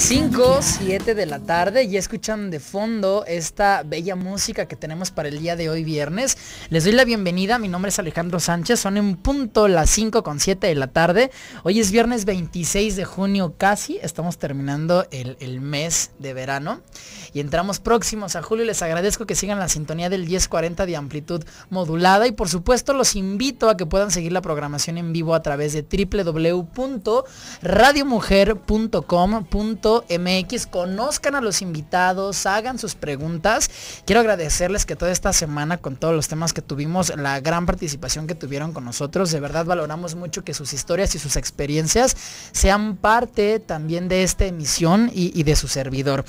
5, 7 de la tarde y escuchan de fondo esta bella música que tenemos para el día de hoy viernes. Les doy la bienvenida, mi nombre es Alejandro Sánchez, son en punto las 5 con 7 de la tarde. Hoy es viernes 26 de junio casi, estamos terminando el, el mes de verano y entramos próximos a julio. Les agradezco que sigan la sintonía del 1040 de amplitud modulada y por supuesto los invito a que puedan seguir la programación en vivo a través de www.radiomujer.com. MX, Conozcan a los invitados, hagan sus preguntas. Quiero agradecerles que toda esta semana con todos los temas que tuvimos, la gran participación que tuvieron con nosotros. De verdad valoramos mucho que sus historias y sus experiencias sean parte también de esta emisión y de su servidor.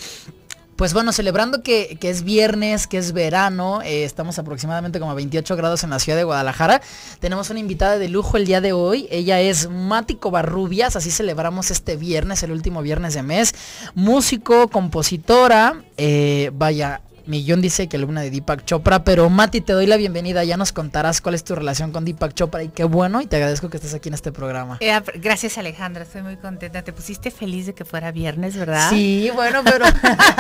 Pues bueno, celebrando que, es viernes, que es verano, eh, estamos aproximadamente como a 28 grados en la ciudad de Guadalajara. Tenemos una invitada de lujo el día de hoy. Ella es Mático Barrubias, así celebramos este viernes, el último viernes de mes. Músico, compositora, eh, vaya, Millón dice que alumna de Deepak Chopra, pero Mati, te doy la bienvenida. Ya nos contarás cuál es tu relación con Deepak Chopra y qué bueno. Y te agradezco que estés aquí en este programa. Eh, ah, gracias, Alejandra. Estoy muy contenta. Te pusiste feliz de que fuera viernes, ¿verdad? Sí, bueno, pero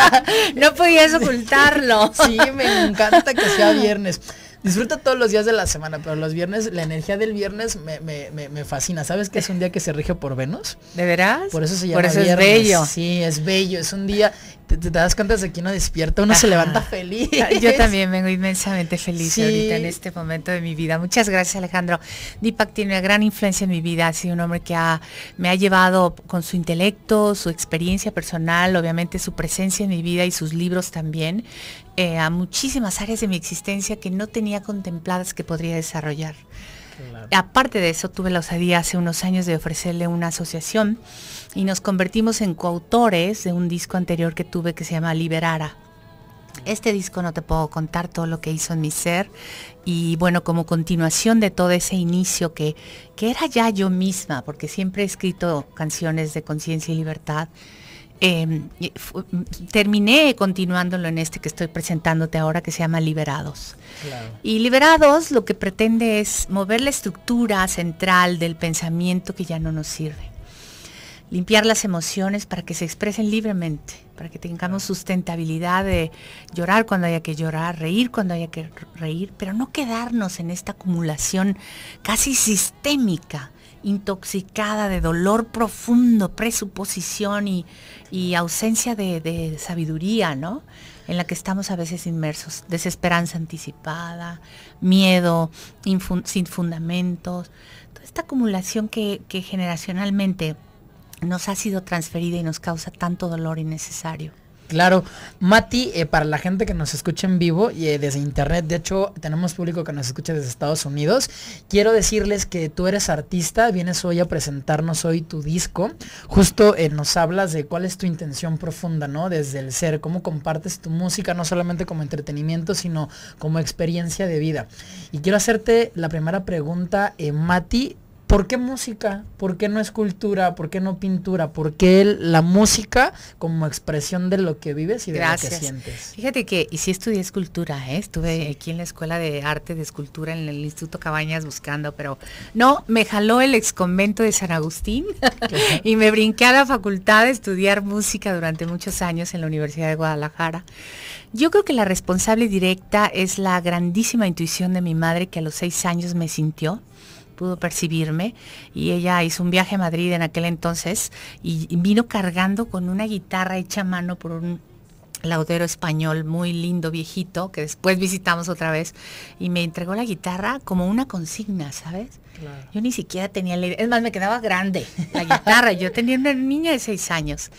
no podías ocultarlo. sí, me encanta que sea viernes. Disfruta todos los días de la semana, pero los viernes, la energía del viernes me, fascina. ¿Sabes que es un día que se rige por Venus? ¿De veras? Por eso se llama bello. Sí, es bello. Es un día te, das cuenta de que uno despierta, uno se levanta feliz. Yo también vengo inmensamente feliz ahorita en este momento de mi vida. Muchas gracias Alejandro. Deepak tiene una gran influencia en mi vida, ha sido un hombre que me ha llevado con su intelecto, su experiencia personal, obviamente su presencia en mi vida y sus libros también, eh, a muchísimas áreas de mi existencia que no tenía contempladas que podría desarrollar. Aparte de eso, tuve la osadía hace unos años de ofrecerle una asociación y nos convertimos en coautores de un disco anterior que tuve que se llama Liberara. Este disco no te puedo contar todo lo que hizo en mi ser y bueno, como continuación de todo ese inicio que, que era ya yo misma, porque siempre he escrito canciones de conciencia y libertad, em, terminé continuándolo en este que estoy presentándote ahora que se llama Liberados. Y Liberados lo que pretende es mover la estructura central del pensamiento que ya no nos sirve limpiar las emociones para que se expresen libremente, para que tengamos sustentabilidad de llorar cuando haya que llorar, reír cuando haya que reír, pero no quedarnos en esta acumulación casi sistémica, intoxicada de dolor profundo, presuposición y, ausencia de, sabiduría, ¿no? En la que estamos a veces inmersos, desesperanza anticipada, miedo sin fundamentos, toda esta acumulación que, que generacionalmente nos ha sido transferida y nos causa tanto dolor innecesario. Claro, Mati, eh, para la gente que nos escucha en vivo y eh, desde internet, de hecho tenemos público que nos escucha desde Estados Unidos, quiero decirles que tú eres artista, vienes hoy a presentarnos hoy tu disco, justo eh, nos hablas de cuál es tu intención profunda, ¿no? Desde el ser, cómo compartes tu música, no solamente como entretenimiento, sino como experiencia de vida. Y quiero hacerte la primera pregunta, Mati, ¿Por qué música? ¿Por qué no escultura? ¿Por qué no pintura? ¿Por qué la música como expresión de lo que vives y de lo que sientes? Fíjate que, y sí estudié escultura, ¿eh? estuve aquí en la Escuela de Arte de Escultura en el Instituto Cabañas buscando, pero no, me jaló el ex convento de San Agustín y me brinqué a la facultad de estudiar música durante muchos años en la Universidad de Guadalajara. Yo creo que la responsable directa es la grandísima intuición de mi madre que a los seis años me sintió pudo percibirme y ella hizo un viaje a Madrid en aquel entonces y, vino cargando con una guitarra hecha a mano por un laudero español muy lindo, viejito, que después visitamos otra vez, y me entregó la guitarra como una consigna, ¿sabes? Yo ni siquiera tenía la idea. Es más, me quedaba grande la guitarra. yo tenía una niña de seis años.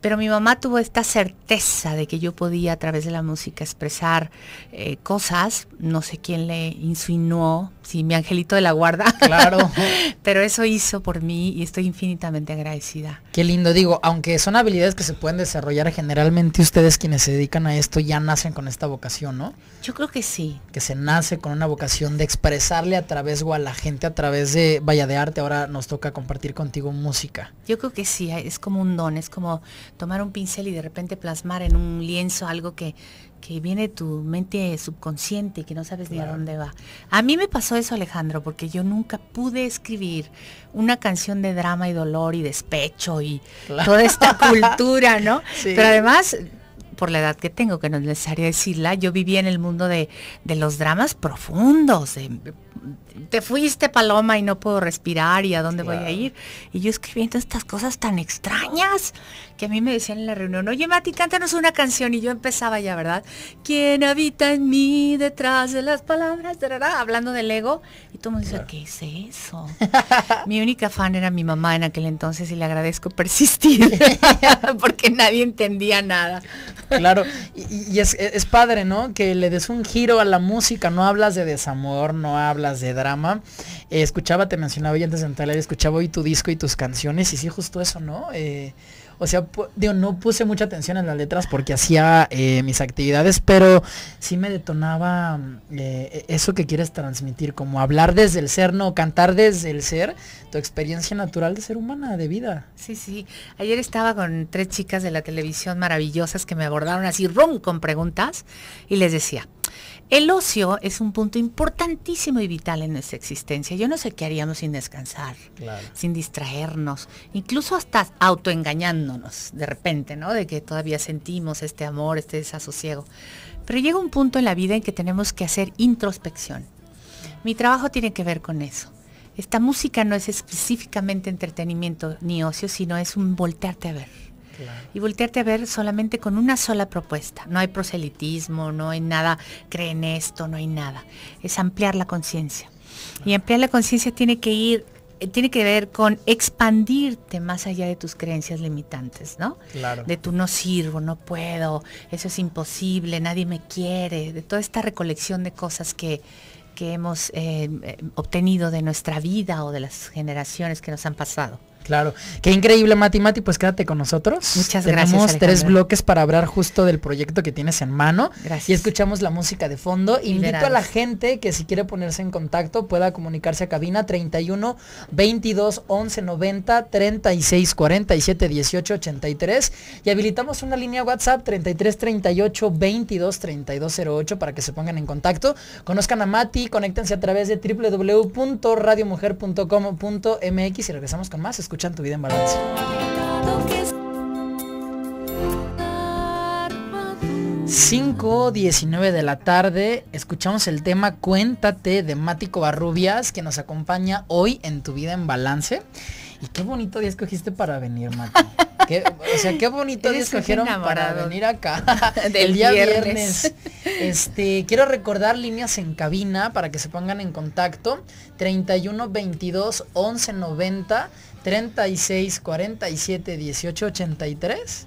Pero mi mamá tuvo esta certeza de que yo podía a través de la música expresar eh, cosas. No sé quién le insinuó, si mi angelito de la guarda. Claro. Pero eso hizo por mí y estoy infinitamente agradecida. Qué lindo. Digo, aunque son habilidades que se pueden desarrollar, generalmente ustedes quienes se dedican a esto ya nacen con esta vocación, ¿no? Yo creo que sí. Que se nace con una vocación de expresarle a través o a la gente a través a través de Vaya de Arte ahora nos toca compartir contigo música. Yo creo que sí, es como un don, es como tomar un pincel y de repente plasmar en un lienzo algo que, que viene de tu mente subconsciente y que no sabes ni a dónde va. A mí me pasó eso, Alejandro, porque yo nunca pude escribir una canción de drama y dolor y despecho y toda esta cultura, ¿no? Sí. Pero además por la edad que tengo, que no es necesario decirla, yo vivía en el mundo de, de los dramas profundos, te fuiste paloma y no puedo respirar y a dónde voy a ir. Y yo escribiendo estas cosas tan extrañas, que a mí me decían en la reunión, oye Mati, cántanos una canción y yo empezaba ya, ¿verdad? ¿Quién habita en mí detrás de las palabras? hablando del ego. Y todo el mundo ¿qué es eso? mi única fan era mi mamá en aquel entonces y le agradezco persistir porque nadie entendía nada. Claro, y, es, padre, ¿no? Que le des un giro a la música, no hablas de desamor, no hablas de drama. Eh, escuchaba, te mencionaba hoy antes de entrar, escuchaba hoy tu disco y tus canciones y sí, justo eso, ¿no? Eh, o sea, no puse mucha atención en las letras porque hacía eh, mis actividades, pero sí me detonaba mm, eh, e, eso que quieres transmitir, como hablar desde el ser, no, cantar desde el ser, tu experiencia natural de ser humana, de vida. Sí, sí. Ayer estaba con tres chicas de la televisión maravillosas que me abordaron así, ron, con preguntas, y les decía, el ocio es un punto importantísimo y vital en nuestra existencia. Yo no sé qué haríamos sin descansar, sin distraernos, incluso hasta autoengañando de repente, ¿no? De que todavía sentimos este amor, este desasosiego. Pero llega un punto en la vida en que tenemos que hacer introspección. Mi trabajo tiene que ver con eso. Esta música no es específicamente entretenimiento ni ocio, sino es un voltearte a ver. Y voltearte a ver solamente con una sola propuesta. No hay proselitismo, no hay nada, creen esto, no hay nada. Es ampliar la conciencia. Y ampliar la conciencia tiene que ir tiene que ver con expandirte más allá de tus creencias limitantes, ¿no? De tu no sirvo, no puedo, eso es imposible, nadie me quiere, de toda esta recolección de cosas que, hemos eh, eh, obtenido de nuestra vida o de las generaciones que nos han pasado. Claro. Qué increíble, Mati. Mati, pues quédate con nosotros. Muchas gracias. Tenemos tres bloques para hablar justo del proyecto que tienes en mano. Gracias. Y escuchamos la música de fondo. Invito a la gente que si quiere ponerse en contacto pueda comunicarse a cabina 31 22 11 90 36 47 18 83. Y habilitamos una línea WhatsApp 33 38 22 32 08 para que se pongan en contacto. Conozcan a Mati, conéctense a través de www.radiomujer.com.mx y regresamos con más en Tu Vida en Balance. 5.19 de la tarde, escuchamos el tema Cuéntate de Mático Barrubias que nos acompaña hoy en Tu Vida en Balance. Y qué bonito día escogiste para venir, Mati. Qué, o sea, qué bonito día escogieron para venir acá. Del día viernes. Este, quiero recordar líneas en cabina para que se pongan en contacto. 31 22 11 90 36 47 18 83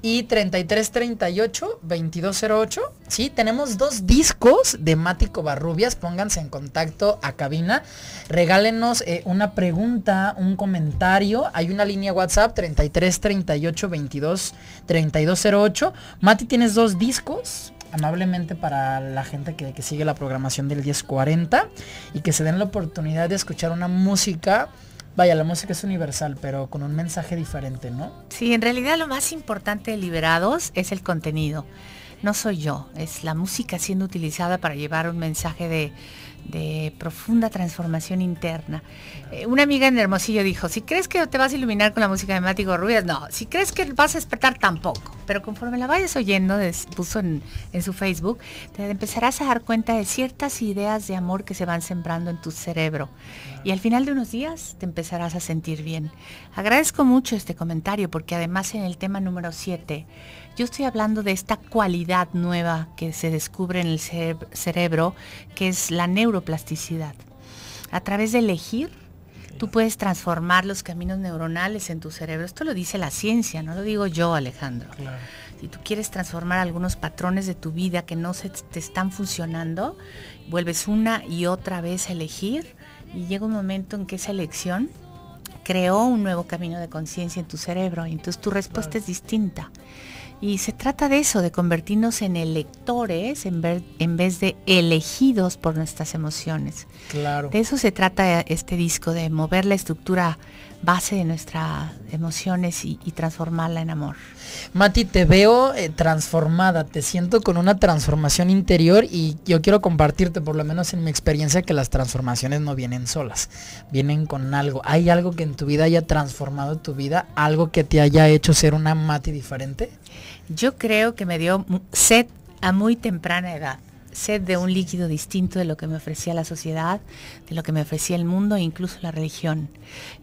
y 33 38 2208. Sí, tenemos dos discos de Mati Barrubias. Pónganse en contacto a cabina. Regálenos eh, una pregunta, un comentario. Hay una línea WhatsApp 33 38 22 3208. Mati, tienes dos discos amablemente para la gente que, que sigue la programación del 1040 y que se den la oportunidad de escuchar una música Vaya, la música es universal, pero con un mensaje diferente, ¿no? Sí, en realidad lo más importante de Liberados es el contenido. No soy yo, es la música siendo utilizada para llevar un mensaje de, profunda transformación interna. Eh, una amiga en Hermosillo dijo, si crees que te vas a iluminar con la música de Mático Ruiz, no, si crees que vas a despertar tampoco, pero conforme la vayas oyendo, puso en, en, su Facebook, te empezarás a dar cuenta de ciertas ideas de amor que se van sembrando en tu cerebro y al final de unos días te empezarás a sentir bien. Agradezco mucho este comentario porque además en el tema número 7 yo estoy hablando de esta cualidad nueva que se descubre en el cerebro que es la neuroplasticidad. A través de elegir Tú puedes transformar los caminos neuronales en tu cerebro. Esto lo dice la ciencia, no lo digo yo, Alejandro. Si tú quieres transformar algunos patrones de tu vida que no te están funcionando, vuelves una y otra vez a elegir y llega un momento en que esa elección creó un nuevo camino de conciencia en tu cerebro y entonces tu respuesta es distinta. Y se trata de eso, de convertirnos en electores en, en vez de elegidos por nuestras emociones. Claro. De eso se trata eh, este disco, de mover la estructura base de nuestras emociones y, transformarla en amor. Mati, te veo eh, transformada, te siento con una transformación interior y yo quiero compartirte, por lo menos en mi experiencia, que las transformaciones no vienen solas, vienen con algo. ¿Hay algo que en tu vida haya transformado tu vida? ¿Algo que te haya hecho ser una Mati diferente? Yo creo que me dio sed a muy temprana edad sed de un líquido distinto de lo que me ofrecía la sociedad, de lo que me ofrecía el mundo e incluso la religión.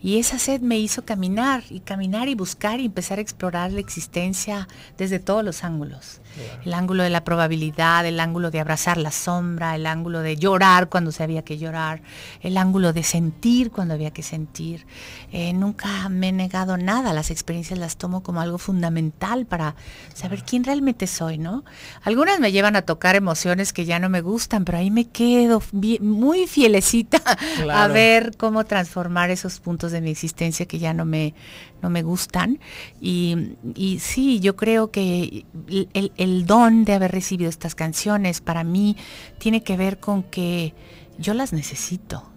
Y esa sed me hizo caminar y caminar y buscar y empezar a explorar la existencia desde todos los ángulos. El ángulo de la probabilidad, el ángulo de abrazar la sombra, el ángulo de llorar cuando se había que llorar, el ángulo de sentir cuando había que sentir. Eh, nunca me he negado nada, las experiencias las tomo como algo fundamental para saber quién realmente soy, ¿no? Algunas me llevan a tocar emociones que ya no me gustan, pero ahí me quedo muy fielecita a ver cómo transformar esos puntos de mi existencia que ya no me, no me gustan. Y, sí, yo creo que el, don de haber recibido estas canciones para mí tiene que ver con que yo las necesito.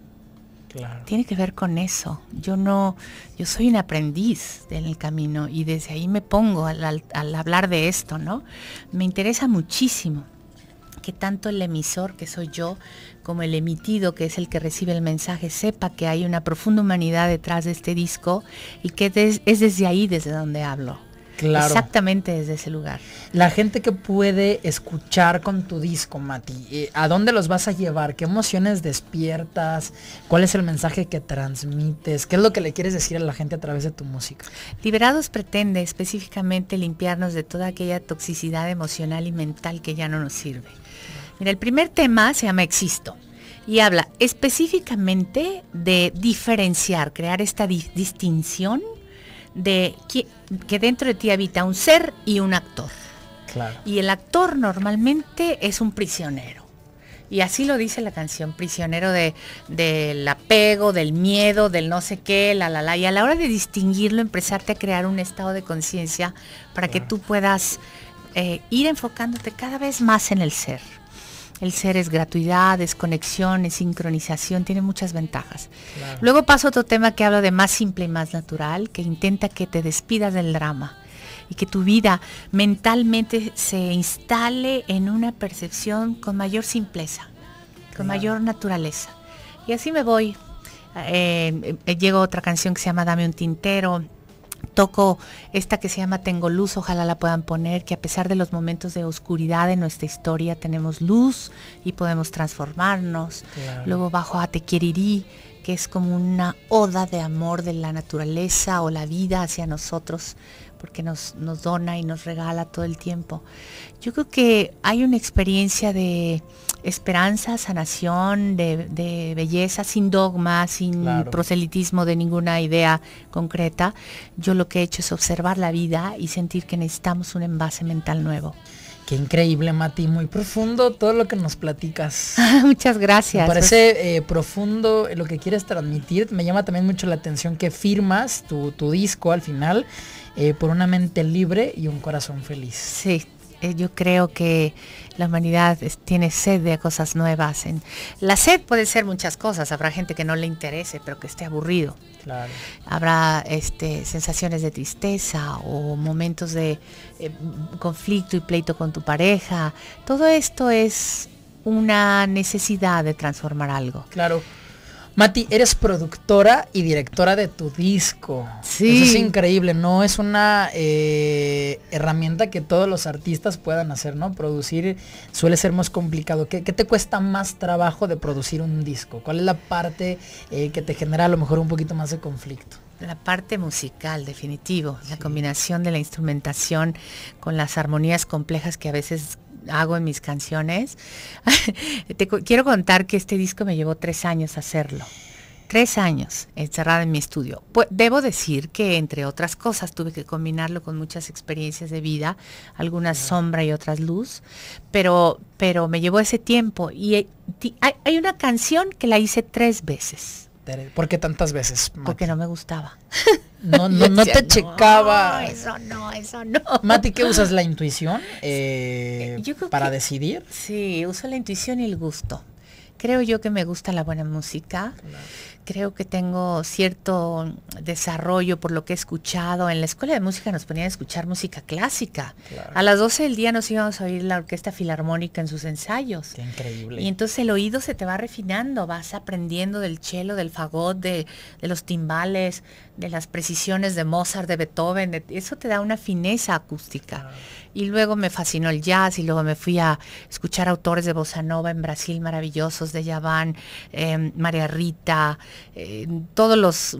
Tiene que ver con eso. Yo no, yo soy un aprendiz en el camino y desde ahí me pongo al, al hablar de esto, ¿no? Me interesa muchísimo que tanto el emisor que soy yo como el emitido, que es el que recibe el mensaje, sepa que hay una profunda humanidad detrás de este disco y que es desde ahí desde donde hablo. Exactamente desde ese lugar. La gente que puede escuchar con tu disco, Mati, eh, ¿a dónde los vas a llevar? ¿Qué emociones despiertas? ¿Cuál es el mensaje que transmites? ¿Qué es lo que le quieres decir a la gente a través de tu música? Liberados pretende específicamente limpiarnos de toda aquella toxicidad emocional y mental que ya no nos sirve. Mira, el primer tema se llama Existo y habla específicamente de diferenciar, crear esta distinción de que, dentro de ti habita un ser y un actor. Y el actor normalmente es un prisionero. Y así lo dice la canción, prisionero de, del apego, del miedo, del no sé qué, la, la, la. Y a la hora de distinguirlo, empezarte a crear un estado de conciencia para que tú puedas eh, ir enfocándote cada vez más en el ser. El ser es gratuidad, es conexión, es sincronización, tiene muchas ventajas. Luego paso a otro tema que hablo de más simple y más natural, que intenta que te despidas del drama y que tu vida mentalmente se instale en una percepción con mayor simpleza, con mayor naturaleza. Y así me voy. Eh, eh, Llego otra canción que se llama Dame un tintero toco esta que se llama Tengo Luz, ojalá la puedan poner, que a pesar de los momentos de oscuridad en nuestra historia tenemos luz y podemos transformarnos. Luego bajo a Te que es como una oda de amor de la naturaleza o la vida hacia nosotros, porque nos, dona y nos regala todo el tiempo. Yo creo que hay una experiencia de esperanza, sanación, de, belleza, sin dogma, sin proselitismo de ninguna idea concreta. Yo lo que he hecho es observar la vida y sentir que necesitamos un envase mental nuevo. Qué increíble, Mati. Muy profundo todo lo que nos platicas. Muchas gracias. Me parece pues. eh, profundo lo que quieres transmitir. Me llama también mucho la atención que firmas tu, disco al final eh, por una mente libre y un corazón feliz. Sí, eh, yo creo que la humanidad tiene sed de cosas nuevas. la sed puede ser muchas cosas. Habrá gente que no le interese, pero que esté aburrido. Habrá este, sensaciones de tristeza o momentos de eh, conflicto y pleito con tu pareja. Todo esto es una necesidad de transformar algo. Claro. Mati, eres productora y directora de tu disco. Sí. Eso es increíble, ¿no? Es una eh, herramienta que todos los artistas puedan hacer, ¿no? Producir suele ser más complicado. ¿Qué, te cuesta más trabajo de producir un disco? ¿Cuál es la parte eh, que te genera a lo mejor un poquito más de conflicto? La parte musical, definitivo, la combinación de la instrumentación con las armonías complejas que a veces hago en mis canciones. Te quiero contar que este disco me llevó tres años hacerlo. Tres años encerrada en mi estudio. debo decir que, entre otras cosas, tuve que combinarlo con muchas experiencias de vida, algunas sombra y otras luz, pero, pero me llevó ese tiempo. Y eh, hay una canción que la hice tres veces porque ¿Por qué tantas veces? Porque no me gustaba. No, no, no te checaba. Eso no, eso no. Mati, ¿qué usas la intuición eh, para decidir? Sí, uso la intuición y el gusto. Creo yo que me gusta la buena música. Claro creo que tengo cierto desarrollo por lo que he escuchado. En la escuela de música nos ponían a escuchar música clásica. A las 12 del día nos íbamos a oír la orquesta filarmónica en sus ensayos. Qué increíble. Y entonces el oído se te va refinando, vas aprendiendo del chelo, del fagot, de, los timbales, de las precisiones de Mozart, de Beethoven. eso te da una fineza acústica. Y luego me fascinó el jazz y luego me fui a escuchar autores de bossa nova en Brasil maravillosos, de Yaván, em, María Rita, eh, todos los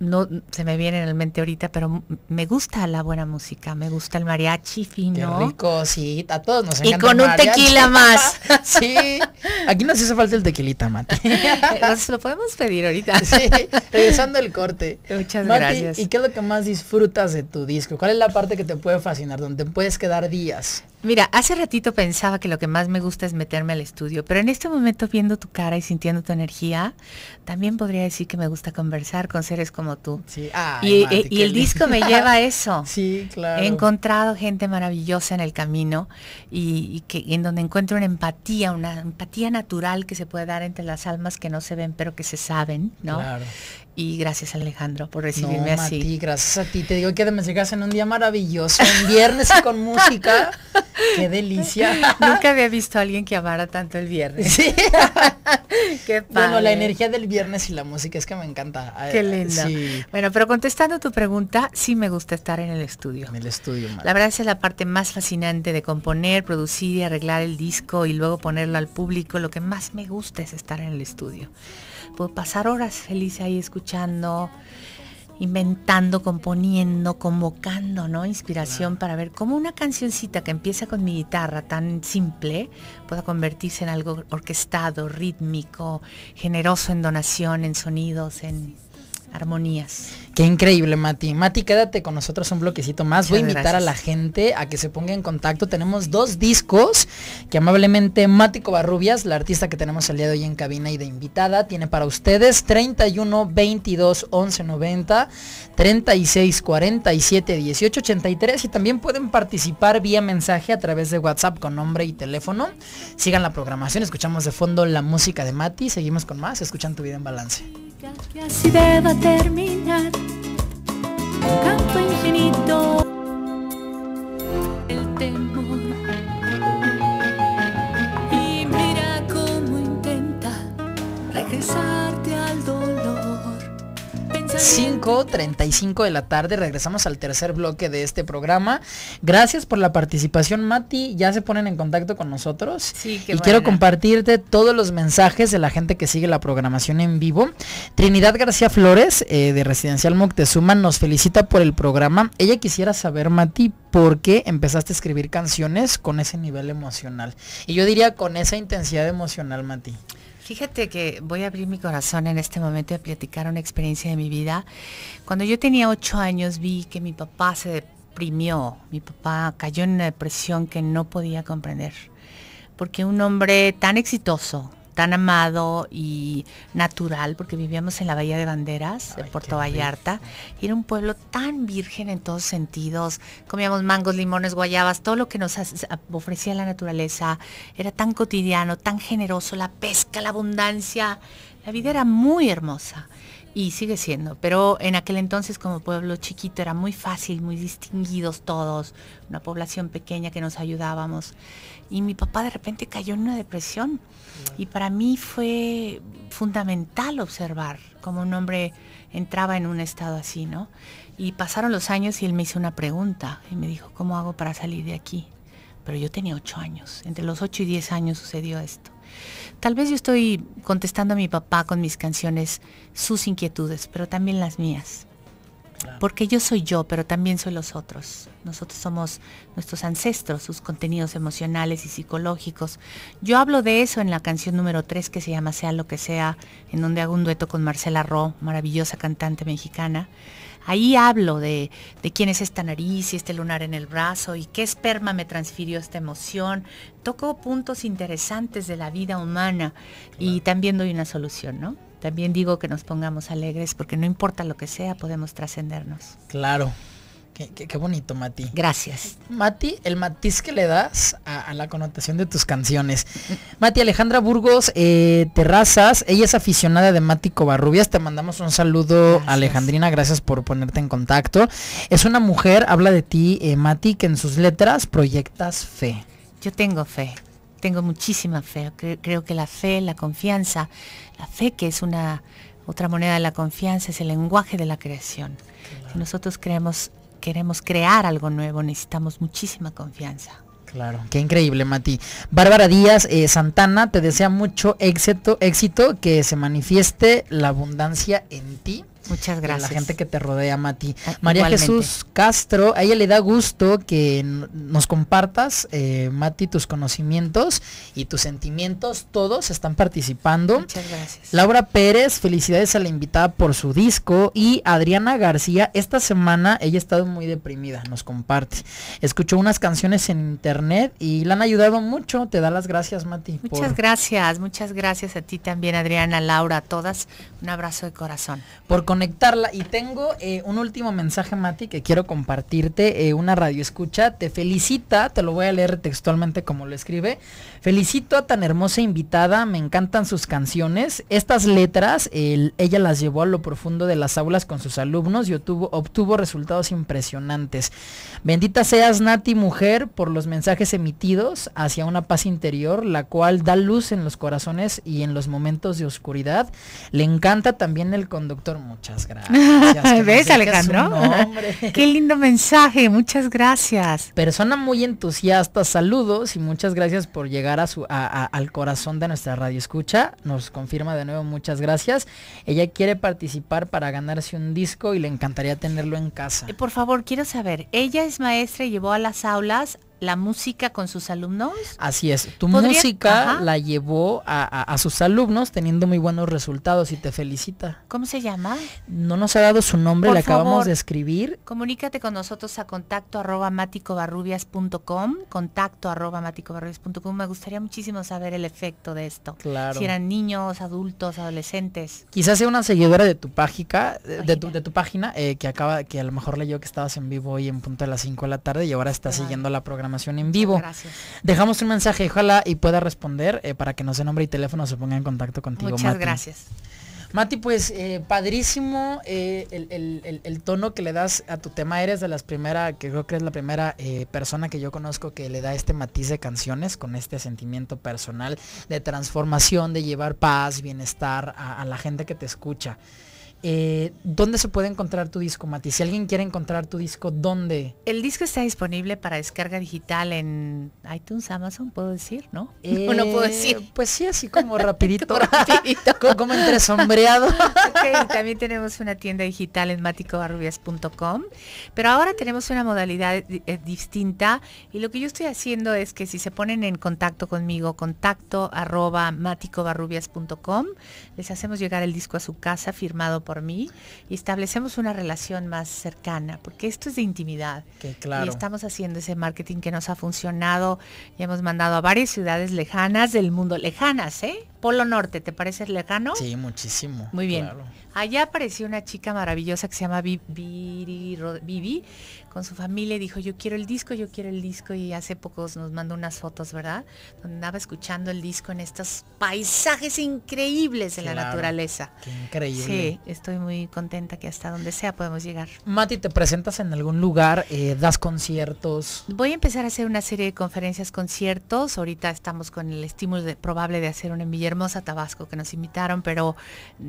no se me viene en el mente ahorita, pero me gusta la buena música, me gusta el mariachi fino. Qué rico, sí, a todos nos encanta. Y con un tequila más. sí, aquí nos hace falta el tequilita, mate nos lo podemos pedir ahorita. sí, regresando el corte. Muchas gracias. ¿Y qué es lo que más disfrutas de tu disco? ¿Cuál es la parte que te puede fascinar, donde puedes quedar días? Mira, hace ratito pensaba que lo que más me gusta es meterme al estudio, pero en este momento viendo tu cara y sintiendo tu energía, también podría decir que me gusta conversar con seres como tú. y, eh, el disco me lleva a eso. sí, claro. He encontrado gente maravillosa en el camino y, que en donde encuentro una empatía, una empatía natural que se puede dar entre las almas que no se ven pero que se saben, ¿no? Claro. Y gracias Alejandro por recibirme así. gracias a ti. Te digo que me llegas en un día maravilloso, un viernes con música. Qué delicia. Nunca había visto a alguien que amara tanto el viernes. Sí. Qué padre. Bueno, la energía del viernes y la música es que me encanta. Qué linda. Bueno, pero contestando tu pregunta, sí me gusta estar en el estudio. En el estudio, La verdad es la parte más fascinante de componer, producir y arreglar el disco y luego ponerlo al público. Lo que más me gusta es estar en el estudio. Puedo pasar horas feliz ahí escuchando, inventando, componiendo, convocando, ¿no? Inspiración para ver cómo una cancioncita que empieza con mi guitarra tan simple pueda convertirse en algo orquestado, rítmico, generoso en donación, en sonidos, en armonías. Qué increíble, Mati. Mati, quédate con nosotros un bloquecito más. Voy a invitar a la gente a que se ponga en contacto. Tenemos dos discos que amablemente Mati Covarrubias, la artista que tenemos el día de hoy en cabina y de invitada, tiene para ustedes 31 22 11 90, 36 47 18 83 y también pueden participar vía mensaje a través de WhatsApp con nombre y teléfono. Sigan la programación, escuchamos de fondo la música de Mati, seguimos con más, escuchan tu vida en balance que así deba terminar. Un canto infinito. El 35 de la tarde. Regresamos al tercer bloque de este programa. Gracias por la participación, Mati. Ya se ponen en contacto con nosotros. y quiero compartirte todos los mensajes de la gente que sigue la programación en vivo. Trinidad García Flores, eh, de Residencial Moctezuma, nos felicita por el programa. Ella quisiera saber, Mati, por qué empezaste a escribir canciones con ese nivel emocional. Y yo diría con esa intensidad emocional, Mati. Fíjate que voy a abrir mi corazón en este momento a platicar una experiencia de mi vida. Cuando yo tenía ocho años vi que mi papá se deprimió, mi papá cayó en una depresión que no podía comprender, porque un hombre tan exitoso, tan amado y natural, porque vivíamos en la Bahía de Banderas, en Puerto Vallarta, y era un pueblo tan virgen en todos sentidos. Comíamos mangos, limones, guayabas, todo lo que nos ofrecía la naturaleza. Era tan cotidiano, tan generoso, la pesca, la abundancia. La vida era muy hermosa y sigue siendo, pero en aquel entonces como pueblo chiquito era muy fácil, muy distinguidos todos, una población pequeña que nos ayudábamos. Y mi papá de repente cayó en una depresión y para mí fue fundamental observar cómo un hombre entraba en un estado así, ¿no? Y pasaron los años y él me hizo una pregunta y me dijo, ¿cómo hago para salir de aquí? Pero yo tenía ocho años, entre los ocho y diez años sucedió esto. Tal vez yo estoy contestando a mi papá con mis canciones sus inquietudes, pero también las mías. Porque yo soy yo, pero también soy los otros. Nosotros somos nuestros ancestros, sus contenidos emocionales y psicológicos. Yo hablo de eso en la canción número 3 que se llama Sea lo que sea, en donde hago un dueto con Marcela Ro, maravillosa cantante mexicana. Ahí hablo de, quién es esta nariz y este lunar en el brazo y qué esperma me transfirió esta emoción. Toco puntos interesantes de la vida humana y también doy una solución, ¿no? También digo que nos pongamos alegres porque no importa lo que sea, podemos trascendernos. Claro, Qué, bonito, Mati. Gracias. Mati, el matiz que le das a, la connotación de tus canciones. Mati, Alejandra Burgos, eh, Terrazas, ella es aficionada de Mati Covarrubias. Te mandamos un saludo, Alejandrina, gracias por ponerte en contacto. Es una mujer, habla de ti, eh, Mati, que en sus letras proyectas fe. Yo tengo fe, tengo muchísima fe. Creo, que la fe, la confianza, la fe que es una... Otra moneda de la confianza es el lenguaje de la creación. nosotros creemos queremos crear algo nuevo, necesitamos muchísima confianza. Claro, qué increíble, Mati. Bárbara Díaz eh, Santana te desea mucho éxito, éxito, que se manifieste la abundancia en ti Muchas gracias. la gente que te rodea, Mati. Ah, María Jesús Castro, a ella le da gusto que nos compartas, eh, Mati, tus conocimientos y tus sentimientos. Todos están participando. Muchas gracias. Laura Pérez, felicidades a la invitada por su disco. Y Adriana García, esta semana ella ha estado muy deprimida, nos comparte. Escuchó unas canciones en internet y le han ayudado mucho. Te da las gracias, Mati. Muchas gracias, muchas gracias a ti también, Adriana, Laura, a todas. Un abrazo de corazón. Por conectarla. Y tengo eh, un último mensaje, Mati, que quiero compartirte. Eh, una radio escucha te felicita, te lo voy a leer textualmente como lo escribe. Felicito a tan hermosa invitada, me encantan sus canciones. Estas letras, ella las llevó a lo profundo de las aulas con sus alumnos y obtuvo, resultados impresionantes. Bendita seas, Nati, mujer, por los mensajes emitidos hacia una paz interior, la cual da luz en los corazones y en los momentos de oscuridad. Le encanta también el conductor. mucho gracias. ¿Ves, Alejandro? Qué lindo mensaje, muchas gracias. Persona muy entusiasta, saludos y muchas gracias por llegar a su, al corazón de nuestra radio escucha. Nos confirma de nuevo, muchas gracias. Ella quiere participar para ganarse un disco y le encantaría tenerlo en casa. Eh, por favor, quiero saber, ella es maestra y llevó a las aulas la música con sus alumnos. Así es, tu música la llevó a, sus alumnos teniendo muy buenos resultados y te felicita. ¿Cómo se llama? No nos ha dado su nombre, le acabamos de escribir. Comunícate con nosotros a contacto arroba maticobarrubias.com, contacto arroba maticobarrubias.com. Me gustaría muchísimo saber el efecto de esto. Claro. Si eran niños, adultos, adolescentes. Quizás sea una seguidora de tu página, de tu, página, eh, que acaba, que a lo mejor leyó que estabas en vivo hoy en punto de las 5 de la tarde y ahora está siguiendo la programación en vivo. Dejamos un mensaje, ojalá y pueda responder eh, para que no se nombre y teléfono, se ponga en contacto contigo. Muchas gracias. Mati, pues eh, padrísimo eh, el, tono que le das a tu tema. Eres de las primeras, que creo que es la primera persona que yo conozco que le da este matiz de canciones con este sentimiento personal de transformación, de llevar paz, bienestar a la gente que te escucha. Eh, ¿Dónde se puede encontrar tu disco, Mati? Si alguien quiere encontrar tu disco, ¿dónde? El disco está disponible para descarga digital en iTunes, Amazon, puedo decir, ¿no? Eh, no, puedo decir. Pues sí, así como rapidito. rapidito. como, entre sombreado. también tenemos una tienda digital en maticobarrubias.com. Pero ahora tenemos una modalidad eh, distinta. Y lo que yo estoy haciendo es que si se ponen en contacto conmigo, contacto arroba maticobarrubias.com, les hacemos llegar el disco a su casa firmado por por mí y establecemos una relación más cercana, porque esto es de intimidad. Que claro. Y estamos haciendo ese marketing que nos ha funcionado. y hemos mandado a varias ciudades lejanas del mundo, lejanas, ¿eh? Polo Norte, ¿te parece lejano? Sí, muchísimo. Muy bien. Allá apareció una chica maravillosa que se llama Vivi, Vivi con su familia dijo, yo quiero el disco, yo quiero el disco. Y hace pocos nos mandó unas fotos, ¿verdad? Donde andaba escuchando el disco en estos paisajes increíbles de la naturaleza. Qué increíble. Sí, estoy muy contenta que hasta donde sea podemos llegar. Mati, ¿te presentas en algún lugar? Eh, ¿Das conciertos? Voy a empezar a hacer una serie de conferencias, conciertos. Ahorita estamos con el estímulo de, probable de hacer una en Villahermosa, Tabasco, que nos invitaron, pero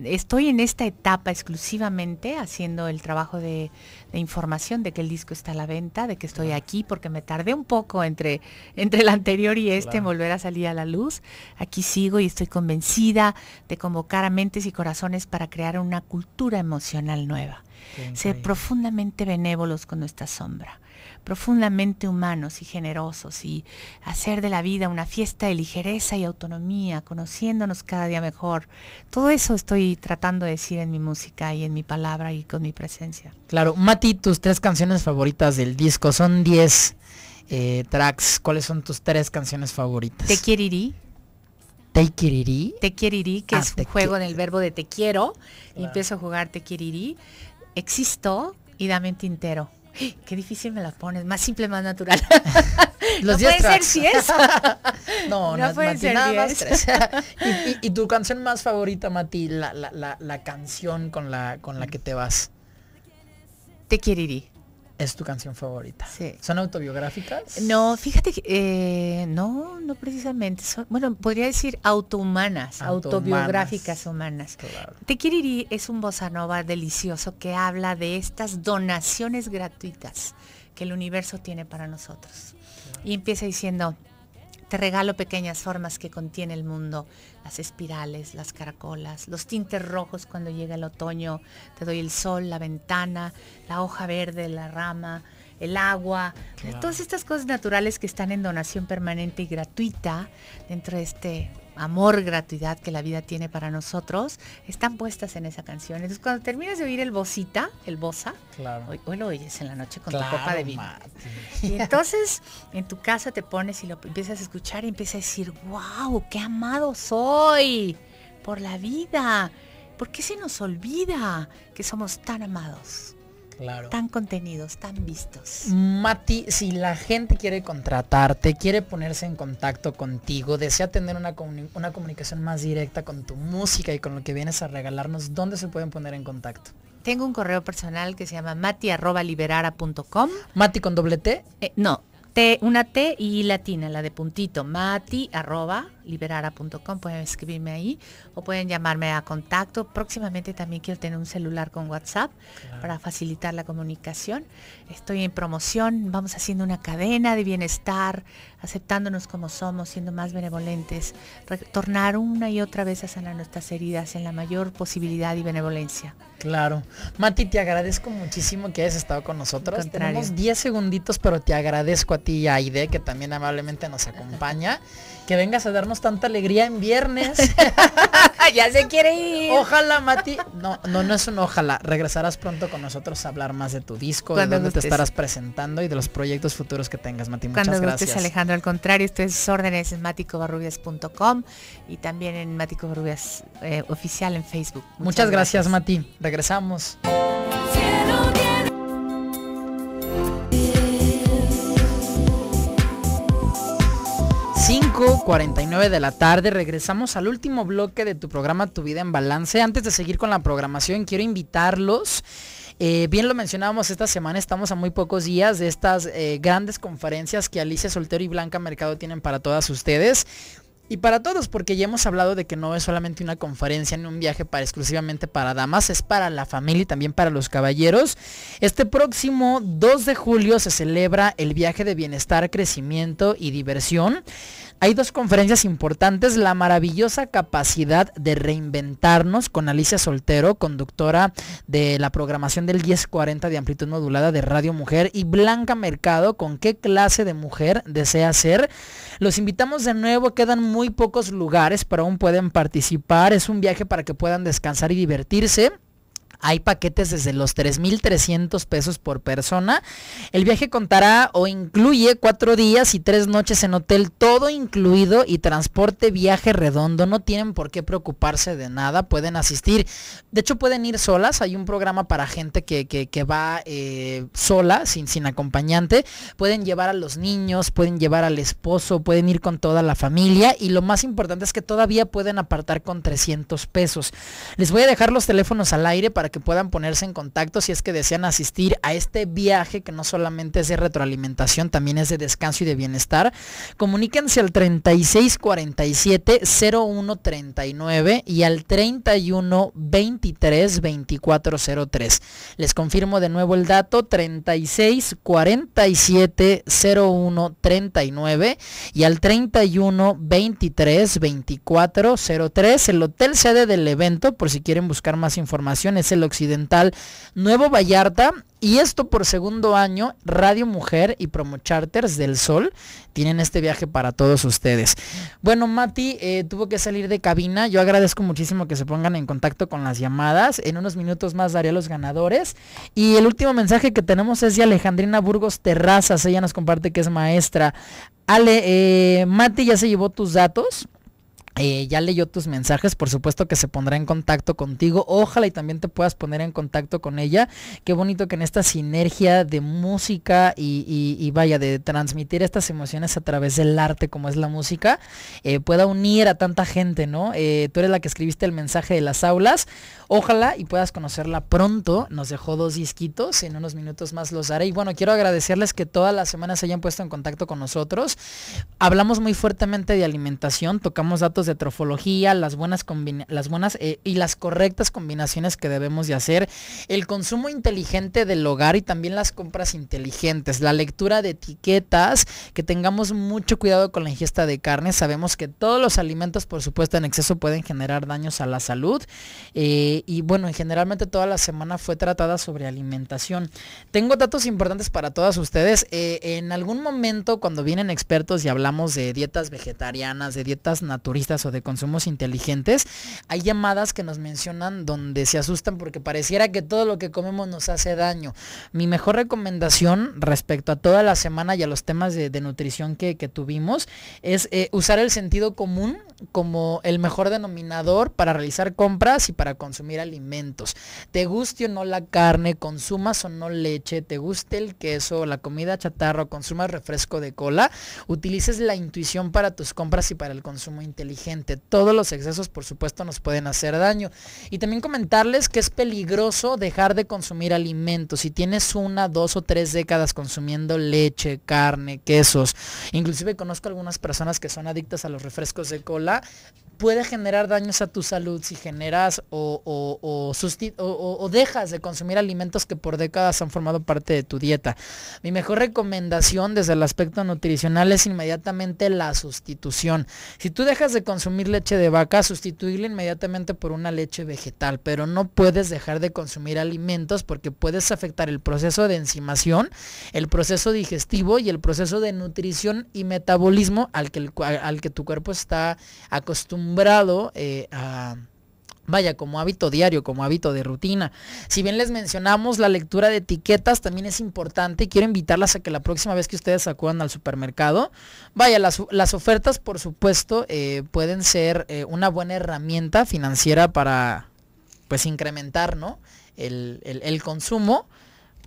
estoy en esta etapa exclusivamente haciendo el trabajo de información de que el disco está a la venta, de que estoy aquí, porque me tardé un poco entre, entre el anterior y este en volver a salir a la luz. Aquí sigo y estoy convencida de convocar a mentes y corazones para crear una cultura emocional nueva. Ser profundamente benévolos con nuestra sombra profundamente humanos y generosos y hacer de la vida una fiesta de ligereza y autonomía, conociéndonos cada día mejor. Todo eso estoy tratando de decir en mi música y en mi palabra y con mi presencia. Claro, Mati, tus tres canciones favoritas del disco son 10 eh, tracks. ¿Cuáles son tus tres canciones favoritas? Te irí. Te quierirí. Te irí, que ah, es un juego en el verbo de te quiero. Y empiezo a jugar te irí, Existo y dame un tintero. Qué difícil me la pones, más simple, más natural. no puede ser si no, no, no puede más y, tu canción más favorita, Mati, la, canción con la, con la que te vas. Te quiere ir es tu canción favorita. Sí. ¿Son autobiográficas? No, fíjate que eh, no, no precisamente. bueno, podría decir autohumanas, autobiográficas humanas. Te quiero ir es un bossa nova delicioso que habla de estas donaciones gratuitas que el universo tiene para nosotros. Y empieza diciendo, te regalo pequeñas formas que contiene el mundo las espirales, las caracolas, los tintes rojos cuando llega el otoño, te doy el sol, la ventana, la hoja verde, la rama, el agua, todas estas cosas naturales que están en donación permanente y gratuita dentro de este amor, gratuidad que la vida tiene para nosotros, están puestas en esa canción. Entonces, cuando terminas de oír el bocita, el bosa, claro. hoy, lo oyes en la noche con la tu copa de vino. Y entonces, en tu casa te pones y lo empiezas a escuchar y empiezas a decir, wow, qué amado soy por la vida. ¿Por qué se nos olvida que somos tan amados? tan contenidos, tan vistos. Mati, si la gente quiere contratarte, quiere ponerse en contacto contigo, desea tener una, comunicación más directa con tu música y con lo que vienes a regalarnos, ¿dónde se pueden poner en contacto? Tengo un correo personal que se llama mati.liberara.com. ¿Mati con doble T? Eh, no, T, una T y latina, la de puntito. Mati liberara.com, pueden escribirme ahí o pueden llamarme a contacto. Próximamente también quiero tener un celular con WhatsApp para facilitar la comunicación. Estoy en promoción, vamos haciendo una cadena de bienestar, aceptándonos como somos, siendo más benevolentes, retornar una y otra vez a sanar nuestras heridas en la mayor posibilidad y benevolencia. Claro. Mati, te agradezco muchísimo que hayas estado con nosotros. Tenemos 10 segunditos, pero te agradezco a ti y a Aide, que también amablemente nos acompaña, que vengas a darnos tanta alegría en viernes. ya se quiere ir. Ojalá, Mati. No, no, no es un ojalá. Regresarás pronto con nosotros a hablar más de tu disco, de dónde te estarás presentando y de los proyectos futuros que tengas, Mati. Muchas Cuando gracias. Alejandro. Al contrario, es órdenes en maticobarrubias.com y también en Maticobarrubias eh, oficial en Facebook. Muchas, gracias, Mati. Regresamos. 49 de la tarde. Regresamos al último bloque de tu programa Tu Vida en Balance. Antes de seguir con la programación, quiero invitarlos. Eh, bien lo mencionábamos esta semana, estamos a muy pocos días de estas eh, grandes conferencias que Alicia Soltero y Blanca Mercado tienen para todas ustedes. Y para todos, porque ya hemos hablado de que no es solamente una conferencia ni un viaje para, exclusivamente para damas, es para la familia y también para los caballeros. Este próximo 2 de julio se celebra el viaje de bienestar, crecimiento y diversión. Hay dos conferencias importantes, la maravillosa capacidad de reinventarnos con Alicia Soltero, conductora de la programación del 1040 de amplitud modulada de Radio Mujer, y Blanca Mercado, con qué clase de mujer desea ser. Los invitamos de nuevo, quedan muy pocos lugares, pero aún pueden participar. Es un viaje para que puedan descansar y divertirse. Hay paquetes desde los 3.300 pesos por persona. El viaje contará o incluye cuatro días y tres noches en hotel, todo incluido y transporte, viaje redondo. No tienen por qué preocuparse de nada, pueden asistir. De hecho, pueden ir solas. Hay un programa para gente que, va eh, sola, sin, sin acompañante. Pueden llevar a los niños, pueden llevar al esposo, pueden ir con toda la familia. Y lo más importante es que todavía pueden apartar con 300 pesos. Les voy a dejar los teléfonos al aire para que puedan ponerse en contacto si es que desean asistir a este viaje que no solamente es de retroalimentación, también es de descanso y de bienestar. Comuníquense al 3647 0139 y al 31 2403. Les confirmo de nuevo el dato 36 47 y al 31 23 2403. El hotel sede del evento, por si quieren buscar más información, es el Occidental, Nuevo Vallarta y esto por segundo año, Radio Mujer y Promo Charters del Sol tienen este viaje para todos ustedes. Bueno, Mati eh, tuvo que salir de cabina. Yo agradezco muchísimo que se pongan en contacto con las llamadas. En unos minutos más daré a los ganadores. Y el último mensaje que tenemos es de Alejandrina Burgos Terrazas. Ella nos comparte que es maestra. Ale, eh, Mati ya se llevó tus datos. Eh, ya leyó tus mensajes, por supuesto que se pondrá en contacto contigo. Ojalá y también te puedas poner en contacto con ella. Qué bonito que en esta sinergia de música y, vaya, de transmitir estas emociones a través del arte como es la música, eh, pueda unir a tanta gente, ¿no? Eh, tú eres la que escribiste el mensaje de las aulas. Ojalá y puedas conocerla pronto. Nos dejó dos disquitos, en unos minutos más los haré. Y bueno, quiero agradecerles que todas las semanas se hayan puesto en contacto con nosotros. Hablamos muy fuertemente de alimentación, tocamos datos de trofología, las buenas, las buenas eh, y las correctas combinaciones que debemos de hacer, el consumo inteligente del hogar y también las compras inteligentes, la lectura de etiquetas, que tengamos mucho cuidado con la ingesta de carne. Sabemos que todos los alimentos, por supuesto, en exceso pueden generar daños a la salud. Eh, y bueno, generalmente toda la semana fue tratada sobre alimentación. Tengo datos importantes para todas ustedes. Eh, en algún momento, cuando vienen expertos y hablamos de dietas vegetarianas, de dietas naturistas, o de consumos inteligentes, hay llamadas que nos mencionan donde se asustan porque pareciera que todo lo que comemos nos hace daño. Mi mejor recomendación respecto a toda la semana y a los temas de, nutrición que, tuvimos es eh, usar el sentido común como el mejor denominador para realizar compras y para consumir alimentos. Te guste o no la carne, consumas o no leche, te guste el queso, la comida chatarra, consumas refresco de cola, utilices la intuición para tus compras y para el consumo inteligente gente, Todos los excesos, por supuesto, nos pueden hacer daño. Y también comentarles que es peligroso dejar de consumir alimentos. Si tienes una, dos o tres décadas consumiendo leche, carne, quesos, inclusive conozco algunas personas que son adictas a los refrescos de cola, puede generar daños a tu salud si generas o, o, o, dejas de consumir alimentos que por décadas han formado parte de tu dieta. Mi mejor recomendación desde el aspecto nutricional es inmediatamente la sustitución. Si tú dejas de consumir leche de vaca, sustituirla inmediatamente por una leche vegetal, pero no puedes dejar de consumir alimentos porque puedes afectar el proceso de enzimación, el proceso digestivo y el proceso de nutrición y metabolismo al que, al que tu cuerpo está acostumbrado eh, a vaya, como hábito diario, como hábito de rutina. Si bien les mencionamos la lectura de etiquetas, también es importante quiero invitarlas a que la próxima vez que ustedes acudan al supermercado, vaya, las, las ofertas, por supuesto, eh, pueden ser eh, una buena herramienta financiera para, pues, incrementar, ¿no? el, el consumo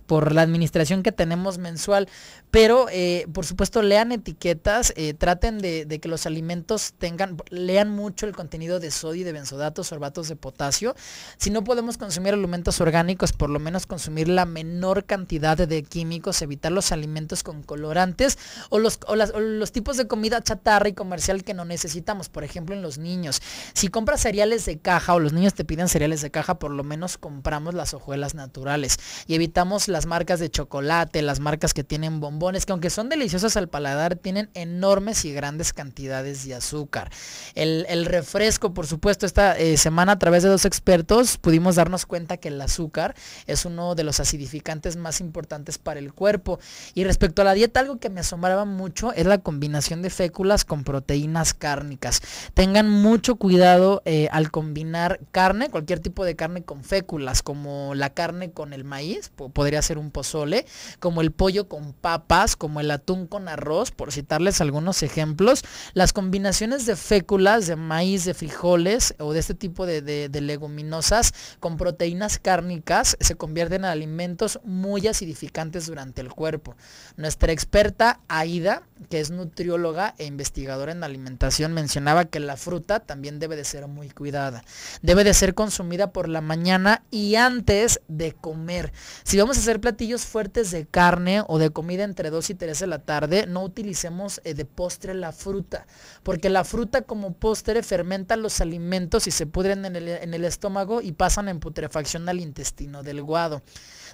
por la administración que tenemos mensual. Pero, eh, por supuesto, lean etiquetas, eh, traten de, que los alimentos tengan, lean mucho el contenido de sodio y de benzodatos, sorbatos de potasio. Si no podemos consumir alimentos orgánicos, por lo menos consumir la menor cantidad de químicos, evitar los alimentos con colorantes o los, los tipos de comida chatarra y comercial que no necesitamos, por ejemplo, en los niños. Si compras cereales de caja o los niños te piden cereales de caja, por lo menos compramos las hojuelas naturales y evitamos la las marcas de chocolate, las marcas que tienen bombones, que aunque son deliciosas al paladar, tienen enormes y grandes cantidades de azúcar. El, refresco, por supuesto, esta eh, semana a través de dos expertos pudimos darnos cuenta que el azúcar es uno de los acidificantes más importantes para el cuerpo. Y respecto a la dieta, algo que me asombraba mucho es la combinación de féculas con proteínas cárnicas. Tengan mucho cuidado eh, al combinar carne, cualquier tipo de carne con féculas, como la carne con el maíz, podría hacer un pozole, como el pollo con papas, como el atún con arroz, por citarles algunos ejemplos. Las combinaciones de féculas, de maíz, de frijoles o de este tipo de, leguminosas con proteínas cárnicas se convierten en alimentos muy acidificantes durante el cuerpo. Nuestra experta Aida, que es nutrióloga e investigadora en alimentación, mencionaba que la fruta también debe de ser muy cuidada. Debe de ser consumida por la mañana y antes de comer. Si vamos a hacer platillos fuertes de carne o de comida entre 2 y 3 de la tarde, no utilicemos eh, de postre la fruta, porque la fruta como postre fermenta los alimentos y se pudren en el, en el estómago y pasan en putrefacción al intestino delgado.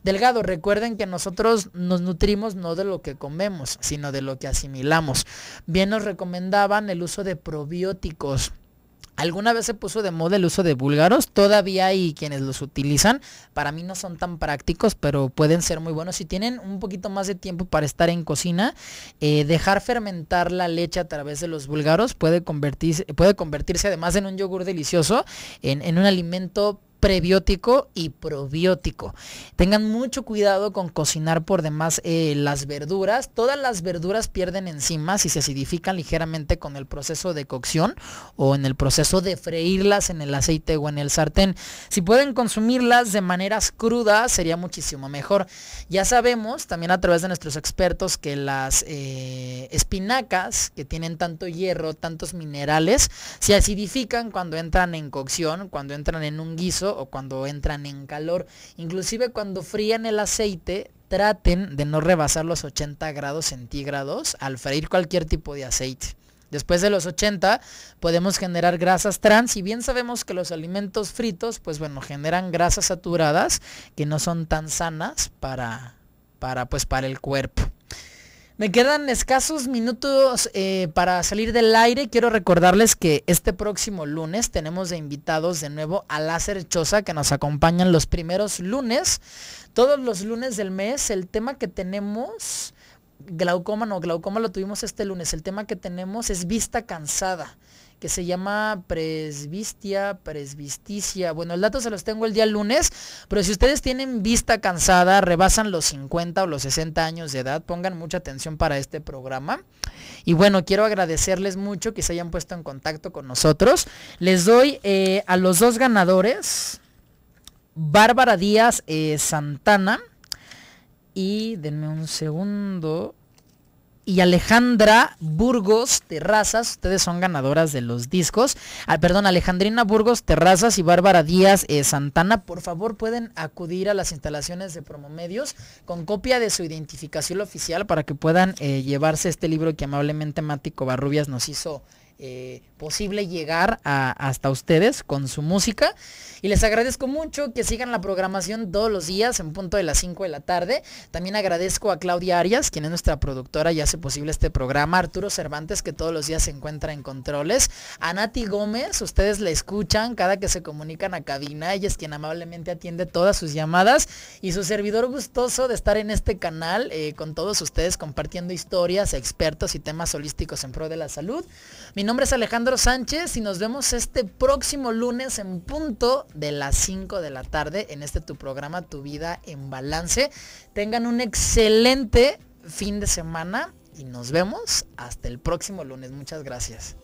Delgado, recuerden que nosotros nos nutrimos no de lo que comemos, sino de lo que asimilamos. Bien nos recomendaban el uso de probióticos Alguna vez se puso de moda el uso de búlgaros, todavía hay quienes los utilizan. Para mí no son tan prácticos, pero pueden ser muy buenos. Si tienen un poquito más de tiempo para estar en cocina, eh, dejar fermentar la leche a través de los búlgaros puede convertirse, puede convertirse además en un yogur delicioso, en, en un alimento prebiótico y probiótico. Tengan mucho cuidado con cocinar por demás eh, las verduras. Todas las verduras pierden enzimas y se acidifican ligeramente con el proceso de cocción o en el proceso de freírlas en el aceite o en el sartén. Si pueden consumirlas de maneras crudas sería muchísimo mejor. Ya sabemos también a través de nuestros expertos que las eh, espinacas que tienen tanto hierro, tantos minerales, se acidifican cuando entran en cocción, cuando entran en un guiso o cuando entran en calor. Inclusive cuando frían el aceite, traten de no rebasar los 80 grados centígrados al freír cualquier tipo de aceite. Después de los 80 podemos generar grasas trans y bien sabemos que los alimentos fritos, pues bueno, generan grasas saturadas que no son tan sanas para, para, pues, para el cuerpo. Me quedan escasos minutos eh, para salir del aire. Quiero recordarles que este próximo lunes tenemos de invitados de nuevo a Láser Choza que nos acompañan los primeros lunes. Todos los lunes del mes el tema que tenemos, glaucoma no, glaucoma lo tuvimos este lunes. El tema que tenemos es vista cansada que se llama Presbistia, Presbisticia. Bueno, el dato se los tengo el día lunes, pero si ustedes tienen vista cansada, rebasan los 50 o los 60 años de edad, pongan mucha atención para este programa. Y bueno, quiero agradecerles mucho que se hayan puesto en contacto con nosotros. Les doy eh, a los dos ganadores, Bárbara Díaz eh, Santana. Y denme un segundo y Alejandra Burgos Terrazas. Ustedes son ganadoras de los discos. Ah, perdón, Alejandrina Burgos Terrazas y Bárbara Díaz eh, Santana. Por favor, pueden acudir a las instalaciones de Promomedios con copia de su identificación oficial para que puedan eh, llevarse este libro que amablemente Mati Barrubias nos hizo eh, posible llegar a, hasta ustedes con su música. Y les agradezco mucho que sigan la programación todos los días en punto de las 5 de la tarde. También agradezco a Claudia Arias, quien es nuestra productora y hace posible este programa. Arturo Cervantes, que todos los días se encuentra en controles. A Nati Gómez, ustedes la escuchan cada que se comunican a cabina. Ella es quien amablemente atiende todas sus llamadas. Y su servidor gustoso de estar en este canal eh, con todos ustedes compartiendo historias, expertos y temas holísticos en pro de la salud nombre es Alejandro Sánchez y nos vemos este próximo lunes en punto de las 5 de la tarde en este tu programa Tu vida en balance. Tengan un excelente fin de semana y nos vemos hasta el próximo lunes. Muchas gracias.